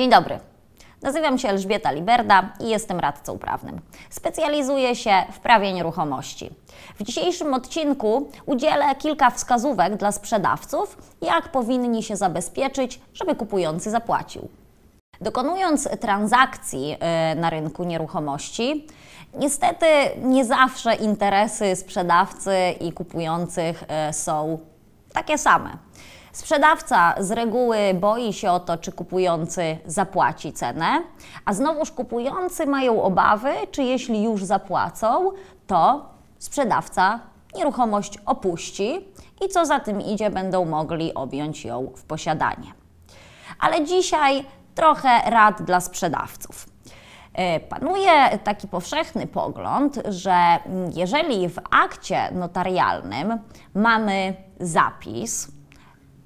Dzień dobry. Nazywam się Elżbieta Liberda i jestem radcą prawnym. Specjalizuję się w prawie nieruchomości. W dzisiejszym odcinku udzielę kilka wskazówek dla sprzedawców, jak powinni się zabezpieczyć, żeby kupujący zapłacił. Dokonując transakcji y, na rynku nieruchomości, niestety nie zawsze interesy sprzedawcy i kupujących y, są takie same. Sprzedawca z reguły boi się o to, czy kupujący zapłaci cenę, a znowuż kupujący mają obawy, czy jeśli już zapłacą, to sprzedawca nieruchomość opuści i co za tym idzie, będą mogli objąć ją w posiadanie. Ale dzisiaj trochę rad dla sprzedawców. E, panuje taki powszechny pogląd, że mm, jeżeli w akcie notarialnym mamy zapis,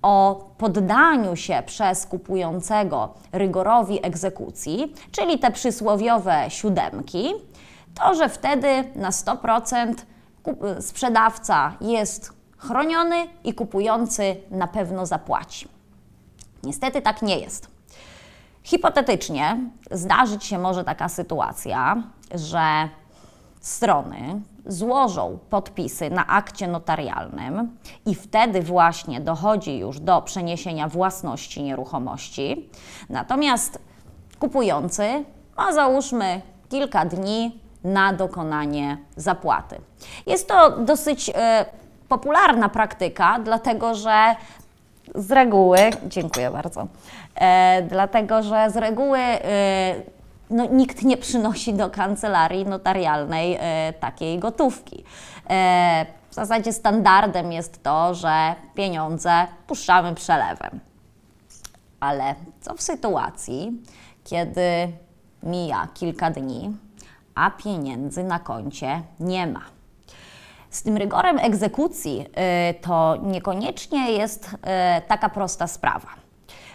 o poddaniu się przez kupującego rygorowi egzekucji, czyli te przysłowiowe siódemki, to że wtedy na 100% sprzedawca jest chroniony i kupujący na pewno zapłaci. Niestety tak nie jest. Hipotetycznie zdarzyć się może taka sytuacja, że strony, złożą podpisy na akcie notarialnym i wtedy właśnie dochodzi już do przeniesienia własności nieruchomości. Natomiast kupujący ma załóżmy kilka dni na dokonanie zapłaty. Jest to dosyć y, popularna praktyka, dlatego że z reguły, dziękuję bardzo, y, dlatego że z reguły y, no, nikt nie przynosi do kancelarii notarialnej e, takiej gotówki. E, w zasadzie standardem jest to, że pieniądze puszczamy przelewem. Ale co w sytuacji, kiedy mija kilka dni, a pieniędzy na koncie nie ma? Z tym rygorem egzekucji y, to niekoniecznie jest y, taka prosta sprawa.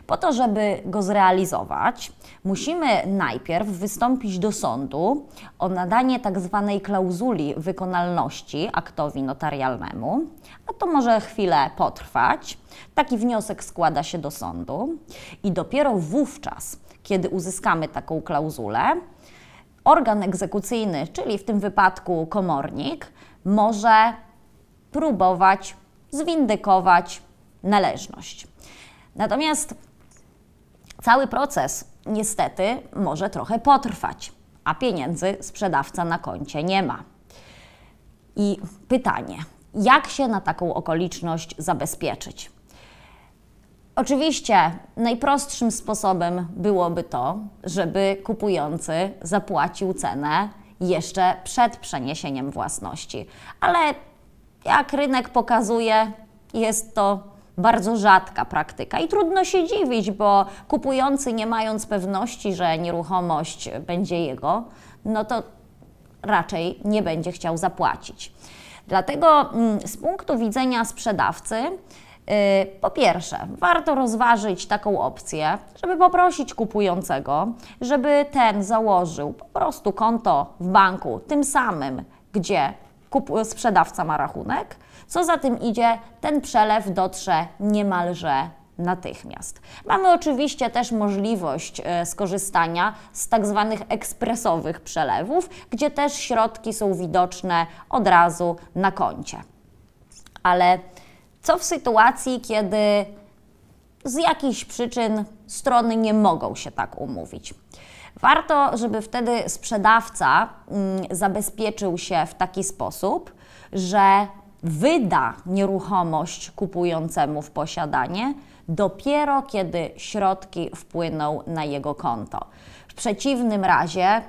Po to, żeby go zrealizować, musimy najpierw wystąpić do sądu o nadanie tak zwanej klauzuli wykonalności aktowi notarialnemu, a to może chwilę potrwać. Taki wniosek składa się do sądu i dopiero wówczas, kiedy uzyskamy taką klauzulę, organ egzekucyjny, czyli w tym wypadku komornik, może próbować zwindykować należność. Natomiast Cały proces niestety może trochę potrwać, a pieniędzy sprzedawca na koncie nie ma. I pytanie, jak się na taką okoliczność zabezpieczyć? Oczywiście najprostszym sposobem byłoby to, żeby kupujący zapłacił cenę jeszcze przed przeniesieniem własności. Ale jak rynek pokazuje, jest to bardzo rzadka praktyka i trudno się dziwić, bo kupujący nie mając pewności, że nieruchomość będzie jego, no to raczej nie będzie chciał zapłacić. Dlatego mm, z punktu widzenia sprzedawcy, y, po pierwsze, warto rozważyć taką opcję, żeby poprosić kupującego, żeby ten założył po prostu konto w banku, tym samym, gdzie kup, sprzedawca ma rachunek. Co za tym idzie, ten przelew dotrze niemalże natychmiast. Mamy oczywiście też możliwość e, skorzystania z tak zwanych ekspresowych przelewów, gdzie też środki są widoczne od razu na koncie. Ale co w sytuacji, kiedy z jakichś przyczyn strony nie mogą się tak umówić? Warto, żeby wtedy sprzedawca mm, zabezpieczył się w taki sposób, że wyda nieruchomość kupującemu w posiadanie dopiero kiedy środki wpłyną na jego konto. W przeciwnym razie,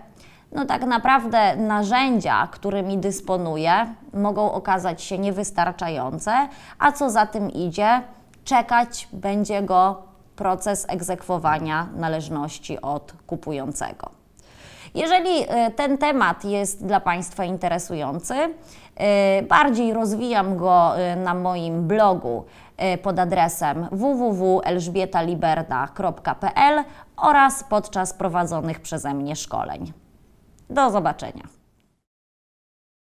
no tak naprawdę narzędzia, którymi dysponuje, mogą okazać się niewystarczające, a co za tym idzie, czekać będzie go proces egzekwowania należności od kupującego. Jeżeli y, ten temat jest dla Państwa interesujący, y, bardziej rozwijam go y, na moim blogu pod adresem www.elżbietaliberda.pl oraz podczas prowadzonych przeze mnie szkoleń. Do zobaczenia.